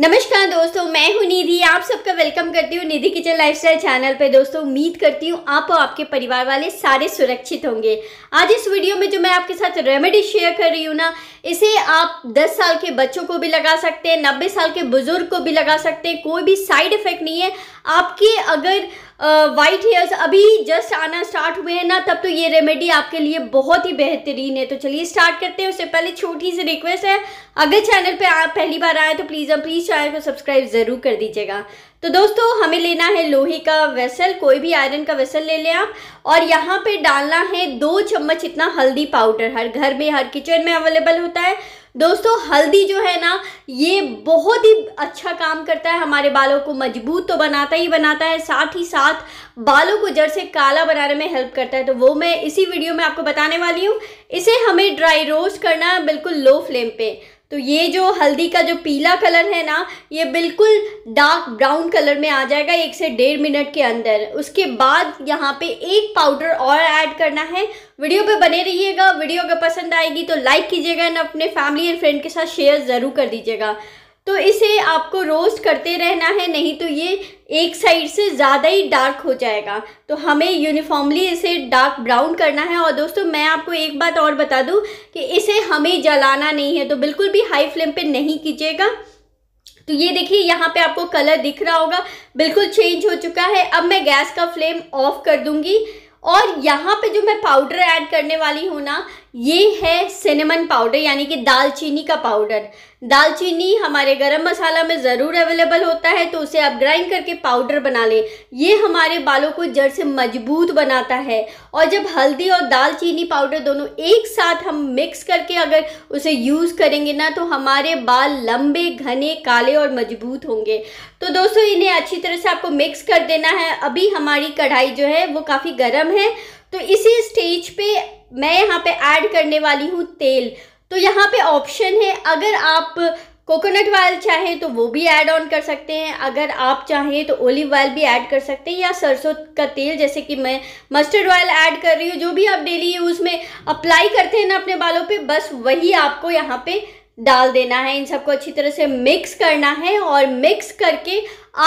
नमस्कार दोस्तों मैं हूं निधि आप सबका वेलकम करती हूं निधि किचन लाइफस्टाइल चैनल पे दोस्तों उम्मीद करती हूं आप और आपके परिवार वाले सारे सुरक्षित होंगे आज इस वीडियो में जो मैं आपके साथ रेमेडी शेयर कर रही हूं ना इसे आप 10 साल के बच्चों को भी लगा सकते हैं 90 साल के बुज़ुर्ग को भी लगा सकते हैं कोई भी साइड इफ़ेक्ट नहीं है आपके अगर वाइट हेयर्स अभी जस्ट आना स्टार्ट हुए हैं ना तब तो ये रेमेडी आपके लिए बहुत ही बेहतरीन है तो चलिए स्टार्ट करते हैं उससे पहले छोटी सी रिक्वेस्ट है अगर चैनल पे आप पहली बार आए तो प्लीज़ प्लीज़ चैनल को सब्सक्राइब ज़रूर कर दीजिएगा तो दोस्तों हमें लेना है लोहे का वेसल कोई भी आयरन का वेसल ले लें आप और यहाँ पे डालना है दो चम्मच इतना हल्दी पाउडर हर घर में हर किचन में अवेलेबल होता है दोस्तों हल्दी जो है ना ये बहुत ही अच्छा काम करता है हमारे बालों को मजबूत तो बनाता ही बनाता है साथ ही साथ बालों को जड़ से काला बनाने में हेल्प करता है तो वो मैं इसी वीडियो में आपको बताने वाली हूँ इसे हमें ड्राई रोस्ट करना है बिल्कुल लो फ्लेम पे तो ये जो हल्दी का जो पीला कलर है ना ये बिल्कुल डार्क ब्राउन कलर में आ जाएगा एक से डेढ़ मिनट के अंदर उसके बाद यहाँ पे एक पाउडर और ऐड करना है वीडियो पे बने रहिएगा वीडियो अगर पसंद आएगी तो लाइक कीजिएगा एंड अपने फैमिली एंड फ्रेंड के साथ शेयर ज़रूर कर दीजिएगा तो इसे आपको रोस्ट करते रहना है नहीं तो ये एक साइड से ज़्यादा ही डार्क हो जाएगा तो हमें यूनिफॉर्मली इसे डार्क ब्राउन करना है और दोस्तों मैं आपको एक बात और बता दूं कि इसे हमें जलाना नहीं है तो बिल्कुल भी हाई फ्लेम पे नहीं कीजिएगा तो ये देखिए यहाँ पे आपको कलर दिख रहा होगा बिल्कुल चेंज हो चुका है अब मैं गैस का फ्लेम ऑफ कर दूँगी और यहाँ पे जो मैं पाउडर ऐड करने वाली हूँ ना ये है सिनेमन पाउडर यानी कि दालचीनी का पाउडर दालचीनी हमारे गरम मसाला में ज़रूर अवेलेबल होता है तो उसे आप ग्राइंड करके पाउडर बना लें ये हमारे बालों को जड़ से मजबूत बनाता है और जब हल्दी और दालचीनी पाउडर दोनों एक साथ हम मिक्स करके अगर उसे यूज़ करेंगे ना तो हमारे बाल लंबे घने काले और मजबूत होंगे तो दोस्तों इन्हें अच्छी तरह से आपको मिक्स कर देना है अभी हमारी कढ़ाई जो है वो काफ़ी गर्म है तो इसी स्टेज पे मैं यहाँ पे ऐड करने वाली हूँ तेल तो यहाँ पे ऑप्शन है अगर आप कोकोनट ऑयल चाहें तो वो भी ऐड ऑन कर सकते हैं अगर आप चाहें तो ओलिव ऑयल भी ऐड कर सकते हैं या सरसों का तेल जैसे कि मैं मस्टर्ड ऑयल ऐड कर रही हूँ जो भी आप डेली यूज़ में अप्लाई करते हैं ना अपने बालों पे बस वही आपको यहाँ पे डाल देना है इन सबको अच्छी तरह से मिक्स करना है और मिक्स करके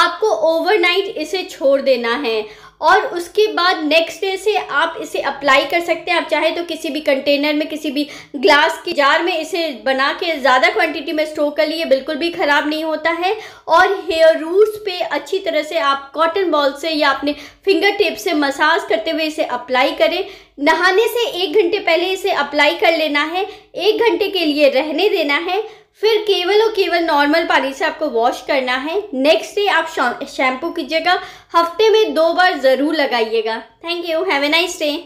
आपको ओवरनाइट इसे छोड़ देना है और उसके बाद नेक्स्ट डे से आप इसे अप्लाई कर सकते हैं आप चाहे तो किसी भी कंटेनर में किसी भी ग्लास के जार में इसे बना के ज़्यादा क्वांटिटी में स्टोर कर लिए बिल्कुल भी ख़राब नहीं होता है और हेयर रूट्स पे अच्छी तरह से आप कॉटन बॉल से या अपने फिंगर टिप से मसाज करते हुए इसे अप्लाई करें नहाने से एक घंटे पहले इसे अप्लाई कर लेना है एक घंटे के लिए रहने देना है फिर केवल और केवल नॉर्मल पानी से आपको वॉश करना है नेक्स्ट डे आप शैम्पू कीजिएगा हफ्ते में दो बार ज़रूर लगाइएगा thank you have a nice day